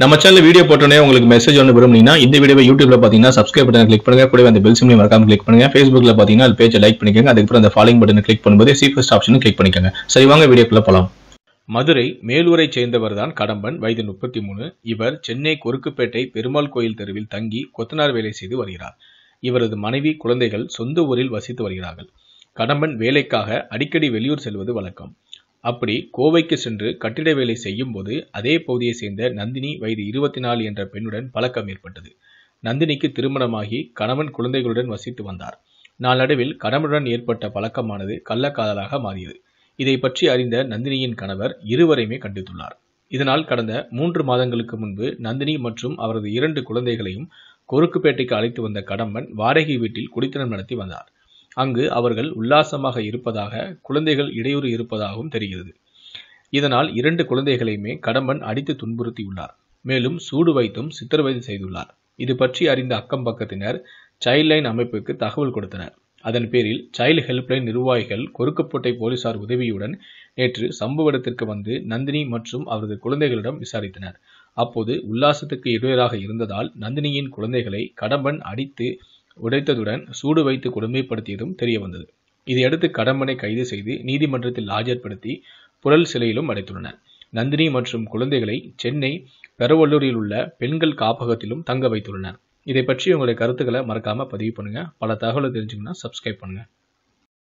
நம்ம channel video போட்டோன்னே உங்களுக்கு மெசேஜ் ஒன்று விரும்புனீங்கன்னா இந்த வீடியோ யூடியூப்ல பார்த்தீங்கன்னா சப்ஸ்கிரைப் பட்டன் கிளிக் பண்ணுங்க கூட அந்த பெல் சிம்லையும் மறக்காம கிளிக் பண்ணுங்க ஃபேஸ்புக்ல பார்த்தீங்கன்னா அது பேஜை லைக் பண்ணிக்கோங்க அதுக்கப்புறம் அந்த ஃபாலோயிங் பட்டன் கிளிக் பண்ணும்போது சீஃபஸ்ட் ஆப்ஷனும் கிளிக் பண்ணிக்கோங்க சரி வாங்க வீடியோக்குள்ள போகலாம் மதுரை மேலூரை சேர்ந்தவர் தான் கடம்பன் வயது முப்பத்தி மூணு இவர் சென்னை கொருக்குப்பேட்டை பெருமாள் கோயில் தெருவில் தங்கி கொத்தனார் வேலை செய்து வருகிறார் இவரது மனைவி குழந்தைகள் சொந்த ஊரில் வசித்து வருகிறார்கள் கடம்பன் வேலைக்காக அடிக்கடி வெளியூர் செல்வது வழக்கம் அப்படி கோவைக்கு சென்று கட்டிட வேலை செய்யும் போது அதே பகுதியை சேர்ந்த நந்தினி வயது இருபத்தி நாலு என்ற பெண்ணுடன் பழக்கம் ஏற்பட்டது நந்தினிக்கு திருமணமாகி கணவன் குழந்தைகளுடன் வசித்து வந்தார் நாளடைவில் கணவனுடன் ஏற்பட்ட பழக்கமானது கள்ளக்காதலாக மாறியது இதை பற்றி அறிந்த நந்தினியின் கணவர் இருவரையுமே கண்டித்துள்ளார் இதனால் கடந்த மூன்று மாதங்களுக்கு முன்பு நந்தினி மற்றும் அவரது இரண்டு குழந்தைகளையும் கொருக்குப்பேட்டைக்கு அழைத்து வந்த கடம்பன் வாடகை வீட்டில் குடித்தனம் நடத்தி வந்தார் அங்கு அவர்கள் உல்லாசமாக இருப்பதாக குழந்தைகள் இடையூறு இருப்பதாகவும் தெரிகிறது இதனால் இரண்டு குழந்தைகளையுமே கடம்பன் அடித்து துன்புறுத்தியுள்ளார் மேலும் சூடு வைத்தும் சித்திரவதை செய்துள்ளார் இது பற்றி அறிந்த அக்கம் பக்கத்தினர் லைன் அமைப்புக்கு தகவல் கொடுத்தனர் அதன் பேரில் சைல்டு ஹெல்ப்லைன் நிர்வாகிகள் கொருக்கப்போட்டை போலீசார் உதவியுடன் நேற்று சம்பவ இடத்திற்கு வந்து நந்தினி மற்றும் அவரது குழந்தைகளிடம் விசாரித்தனர் அப்போது உல்லாசத்துக்கு இடையராக இருந்ததால் நந்தினியின் குழந்தைகளை கடம்பன் அடித்து உடைத்ததுடன் சூடு வைத்து கொடுமைப்படுத்தியதும் தெரிய வந்தது இதையடுத்து கடம்பனை கைது செய்து நீதிமன்றத்தில் ஆஜர்படுத்தி புழல் சிலையிலும் அடைத்துள்ளனர் நந்தினி மற்றும் குழந்தைகளை சென்னை பெரவல்லூரில் உள்ள பெண்கள் காப்பகத்திலும் தங்க வைத்துள்ளனர் இதை பற்றி உங்களுடைய கருத்துக்களை மறக்காமல் பதிவு பண்ணுங்க பல தகவலை தெரிஞ்சுக்கணும்னா சப்ஸ்கிரைப் பண்ணுங்கள்